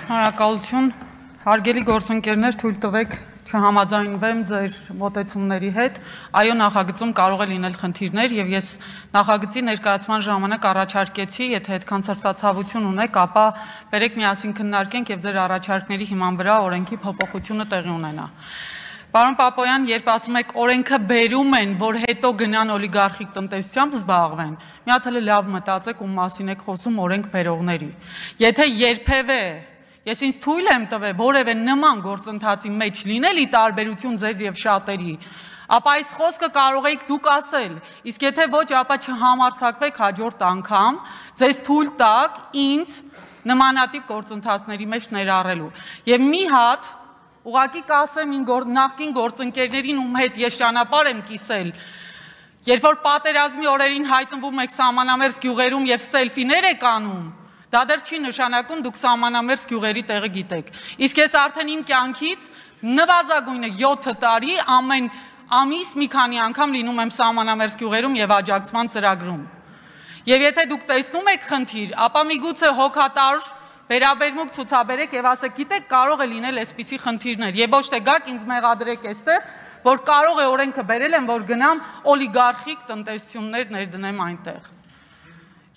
Շնորհակալություն։ Հարգելի գործընկերներ, թույլ տվեք չհամաձայնվեմ ձեր մտածումների հետ։ Այո, նախագծում կարող է լինել խնդիրներ եւ ես նախագծի ներկայացման ժամանակ առաջարկեցի, եթե այդքան սրտացավություն ունեք, ապա բերեք միասին քննարկենք եւ ձեր առաջարկների հիման վրա օրենքի փոփոխությունը տեղի ունենա։ Պարոն Պապոյան, երբ ասում եք օրենքը բերում են, որ հետո գնան օլիգարխիկ տնտեսությամբ զբաղվեն, մի հատ հələ լավ մտածեք ու մասին եք խոսում օրենք բերողների։ Եթե երբևէ Ես ինձ թույլ եմ տվել որևէ նման գործընթացի մեջ լինել՝ ի տարբերություն ձեզ եւ շատերի, ապա այս խոսքը կարող եք դուք ասել, իսկ եթե ոչ, ապա չհամարձակվեք հաջորդ անգամ, ձեզ թույլ տակ ինձ նմանատիպ գործընթացների մեջ ներառելու։ Եվ մի հատ ուղակի կասեմ ին գոր, նախկին գործընկերներին, ում հետ ես ճանապարհ եմ կիսել, երբ որ պատերազմի օրերին հայտնվում եք սամանամերձ գյուղերում եւ սելֆիներ եք անում, Դա դեռ չի նշանակում դուք սահմանամերձ գյուղերի տեղը գիտեք։ Իսկ ես արդեն իմ կյանքից նվազագույնը 7 տարի ամեն ամիս մի քանի անգամ լինում եմ սահմանամերձ գյուղերում եւ աջակցման ծրագրում։ Եվ եթե դուք տեսնում եք խնդիր, ապա միգուցե հոգատար վերաբերմուկ ցուցաբերեք եւ ասեք, գիտեք, կարող է լինել այսպիսի խնդիրներ։ Եվ ոչ թե գաք ինձ մեղադրեք այստեղ, որ կարող է օրենքը բերել են, որ գնամ օլիգարխիկ տնտեսություններ ներդնեմ այնտեղ։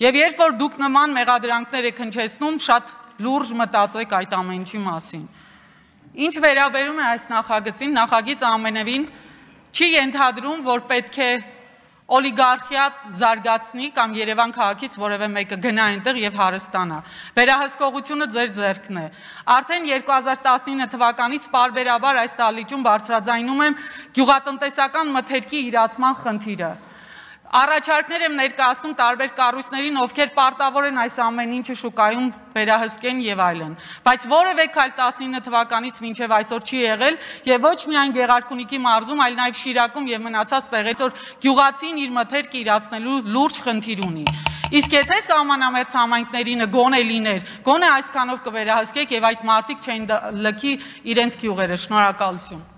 Եվ երբ որ դուք նման մեղադրանքներ եք հնչեցնում, շատ լուրջ մտածեք այդ ամենքի մասին։ Ինչ վերաբերում է այս նախագծին, նախագիծը ամենևին չի ենթադրում, որ պետք է օլիգարխիա զարգացնի կամ Երևան քաղաքից որևէ մեկը գնա այնտեղ եւ հարստանա։ Վերահսկողությունը ձեր ձեռքն է։ Արդեն 2019 թվականից parberabar այս տալիճում բարձրաձայնում եմ գյուղատնտեսական մթերքի իրացման խնդիրը։ Առաջարկներ եմ ներկայացնում տարբեր կառույցներին, ովքեր պարտավոր են այս ամեն ինչը շուկայում վերահսկեն եւ այլն։ Բայց որևէ քայլ 19 թվականից մինչեւ այսօր չի եղել եւ ոչ միայն Գեղարքունիքի մարզում, այլ նաեւ Շիրակում եւ մնացած տեղերից որ գյուղացին իր մթերքը իրացնելու լուրջ խնդիր ունի։ Իսկ եթե սահմանամերձ համայնքներինը գոնե լիներ, գոնե այսքանով կվերահսկեք եւ այդ մարդիկ չեն լքի իրենց գյուղերը։ Շնորհակալություն։